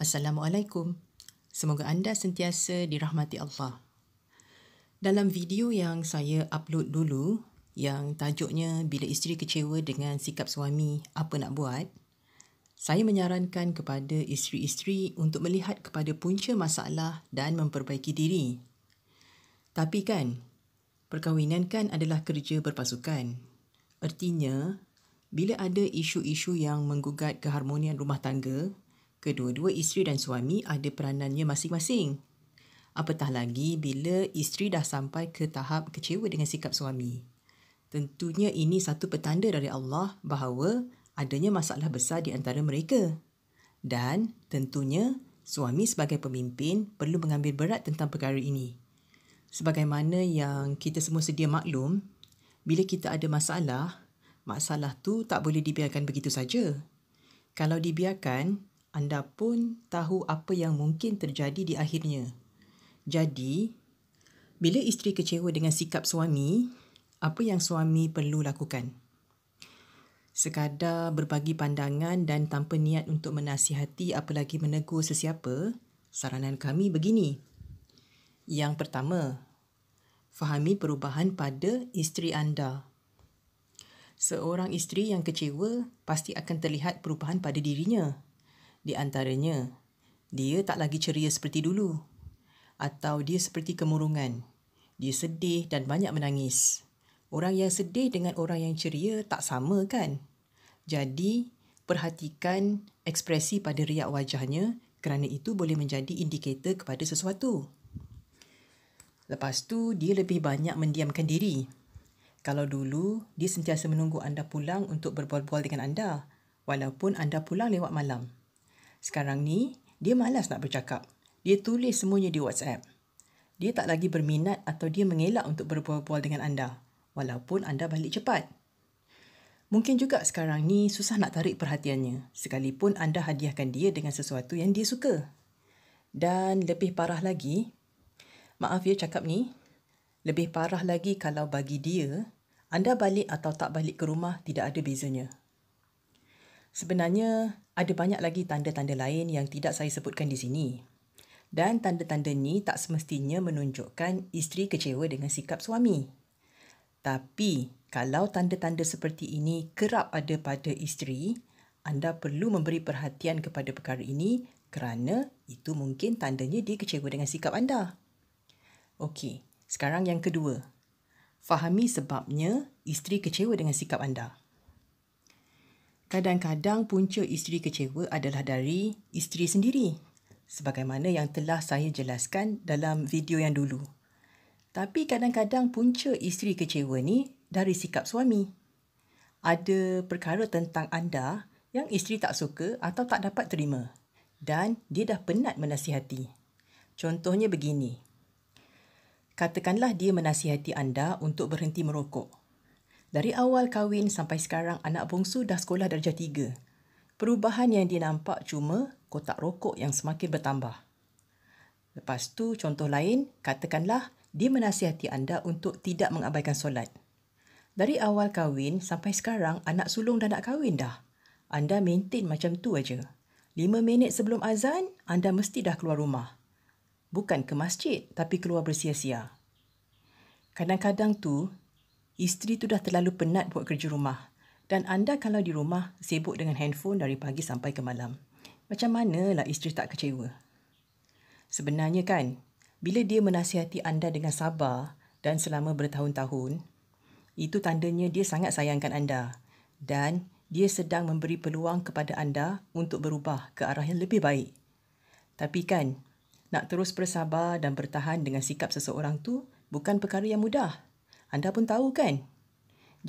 Assalamualaikum. Semoga anda sentiasa dirahmati Allah. Dalam video yang saya upload dulu yang tajuknya bila isteri kecewa dengan sikap suami, apa nak buat? Saya menyarankan kepada isteri-isteri untuk melihat kepada punca masalah dan memperbaiki diri. Tapi kan, perkahwinan kan adalah kerja berpasukan. Ertinya, bila ada isu-isu yang menggugat keharmonian rumah tangga, Kedua-dua isteri dan suami ada peranannya masing-masing. Apatah lagi bila isteri dah sampai ke tahap kecewa dengan sikap suami. Tentunya ini satu petanda dari Allah bahawa adanya masalah besar di antara mereka. Dan tentunya suami sebagai pemimpin perlu mengambil berat tentang perkara ini. Sebagaimana yang kita semua sedia maklum, bila kita ada masalah, masalah tu tak boleh dibiarkan begitu saja. Kalau dibiarkan, anda pun tahu apa yang mungkin terjadi di akhirnya. Jadi, bila isteri kecewa dengan sikap suami, apa yang suami perlu lakukan? Sekadar berbagi pandangan dan tanpa niat untuk menasihati apalagi menegur sesiapa, saranan kami begini. Yang pertama, fahami perubahan pada isteri anda. Seorang isteri yang kecewa pasti akan terlihat perubahan pada dirinya di antaranya, dia tak lagi ceria seperti dulu. Atau dia seperti kemurungan. Dia sedih dan banyak menangis. Orang yang sedih dengan orang yang ceria tak sama kan? Jadi, perhatikan ekspresi pada riak wajahnya kerana itu boleh menjadi indikator kepada sesuatu. Lepas tu, dia lebih banyak mendiamkan diri. Kalau dulu, dia sentiasa menunggu anda pulang untuk berbual-bual dengan anda, walaupun anda pulang lewat malam. Sekarang ni, dia malas nak bercakap. Dia tulis semuanya di WhatsApp. Dia tak lagi berminat atau dia mengelak untuk berbual-bual dengan anda, walaupun anda balik cepat. Mungkin juga sekarang ni susah nak tarik perhatiannya, sekalipun anda hadiahkan dia dengan sesuatu yang dia suka. Dan lebih parah lagi, maaf ya cakap ni, lebih parah lagi kalau bagi dia, anda balik atau tak balik ke rumah tidak ada bezanya. Sebenarnya, ada banyak lagi tanda-tanda lain yang tidak saya sebutkan di sini. Dan tanda-tanda ni tak semestinya menunjukkan isteri kecewa dengan sikap suami. Tapi, kalau tanda-tanda seperti ini kerap ada pada isteri, anda perlu memberi perhatian kepada perkara ini kerana itu mungkin tandanya dia kecewa dengan sikap anda. Okey, sekarang yang kedua. Fahami sebabnya isteri kecewa dengan sikap anda. Kadang-kadang punca isteri kecewa adalah dari isteri sendiri. Sebagaimana yang telah saya jelaskan dalam video yang dulu. Tapi kadang-kadang punca isteri kecewa ni dari sikap suami. Ada perkara tentang anda yang isteri tak suka atau tak dapat terima dan dia dah penat menasihati. Contohnya begini. Katakanlah dia menasihati anda untuk berhenti merokok. Dari awal kahwin sampai sekarang anak bongsu dah sekolah darjah tiga. Perubahan yang dia nampak cuma kotak rokok yang semakin bertambah. Lepas tu contoh lain, katakanlah dia menasihati anda untuk tidak mengabaikan solat. Dari awal kahwin sampai sekarang anak sulung dah nak kahwin dah. Anda maintain macam tu aja. Lima minit sebelum azan, anda mesti dah keluar rumah. Bukan ke masjid, tapi keluar bersia-sia. Kadang-kadang tu, Isteri tu dah terlalu penat buat kerja rumah. Dan anda kalau di rumah sibuk dengan handphone dari pagi sampai ke malam. Macam manalah isteri tak kecewa? Sebenarnya kan, bila dia menasihati anda dengan sabar dan selama bertahun-tahun, itu tandanya dia sangat sayangkan anda dan dia sedang memberi peluang kepada anda untuk berubah ke arah yang lebih baik. Tapi kan, nak terus bersabar dan bertahan dengan sikap seseorang tu bukan perkara yang mudah. Anda pun tahu kan?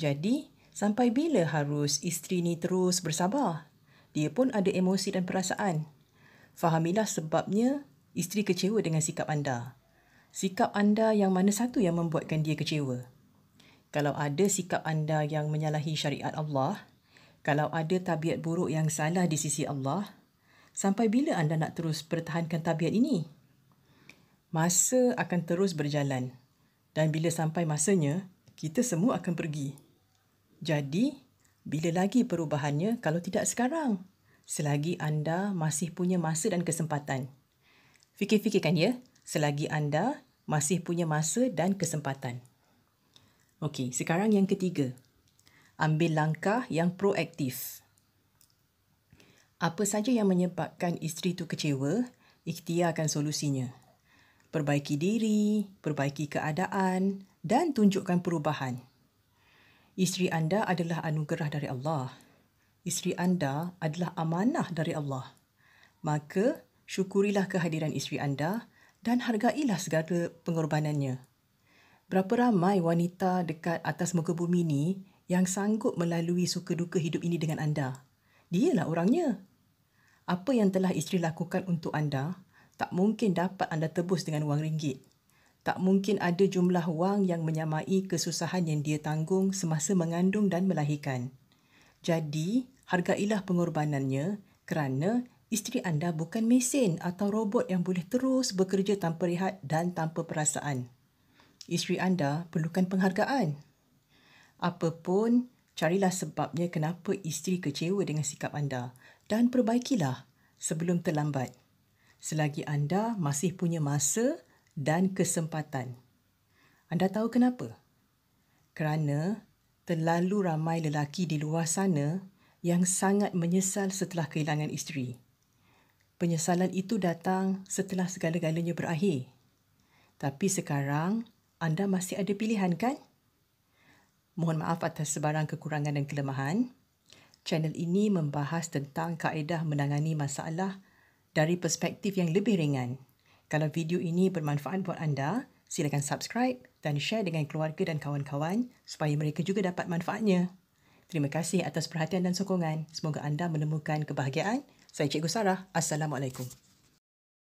Jadi, sampai bila harus isteri ni terus bersabar? Dia pun ada emosi dan perasaan. Fahamilah sebabnya isteri kecewa dengan sikap anda. Sikap anda yang mana satu yang membuatkan dia kecewa? Kalau ada sikap anda yang menyalahi syariat Allah, kalau ada tabiat buruk yang salah di sisi Allah, sampai bila anda nak terus pertahankan tabiat ini? Masa akan terus berjalan dan bila sampai masanya, kita semua akan pergi. Jadi, bila lagi perubahannya kalau tidak sekarang? Selagi anda masih punya masa dan kesempatan. Fikir-fikirkan ya, selagi anda masih punya masa dan kesempatan. Okey, sekarang yang ketiga. Ambil langkah yang proaktif. Apa saja yang menyebabkan isteri itu kecewa, ikhtiarkan solusinya perbaiki diri, perbaiki keadaan dan tunjukkan perubahan. Isteri anda adalah anugerah dari Allah. Isteri anda adalah amanah dari Allah. Maka, syukurilah kehadiran isteri anda dan hargailah segala pengorbanannya. Berapa ramai wanita dekat atas muka bumi ini yang sanggup melalui suka duka hidup ini dengan anda? Dialah orangnya. Apa yang telah isteri lakukan untuk anda tak mungkin dapat anda tebus dengan wang ringgit. Tak mungkin ada jumlah wang yang menyamai kesusahan yang dia tanggung semasa mengandung dan melahirkan. Jadi, hargailah pengorbanannya kerana isteri anda bukan mesin atau robot yang boleh terus bekerja tanpa rehat dan tanpa perasaan. Isteri anda perlukan penghargaan. Apapun, carilah sebabnya kenapa isteri kecewa dengan sikap anda dan perbaikilah sebelum terlambat selagi anda masih punya masa dan kesempatan. Anda tahu kenapa? Kerana terlalu ramai lelaki di luar sana yang sangat menyesal setelah kehilangan isteri. Penyesalan itu datang setelah segala-galanya berakhir. Tapi sekarang anda masih ada pilihan kan? Mohon maaf atas sebarang kekurangan dan kelemahan. Channel ini membahas tentang kaedah menangani masalah dari perspektif yang lebih ringan. Kalau video ini bermanfaat buat anda, silakan subscribe dan share dengan keluarga dan kawan-kawan supaya mereka juga dapat manfaatnya. Terima kasih atas perhatian dan sokongan. Semoga anda menemukan kebahagiaan. Saya Cikgu Sarah. Assalamualaikum.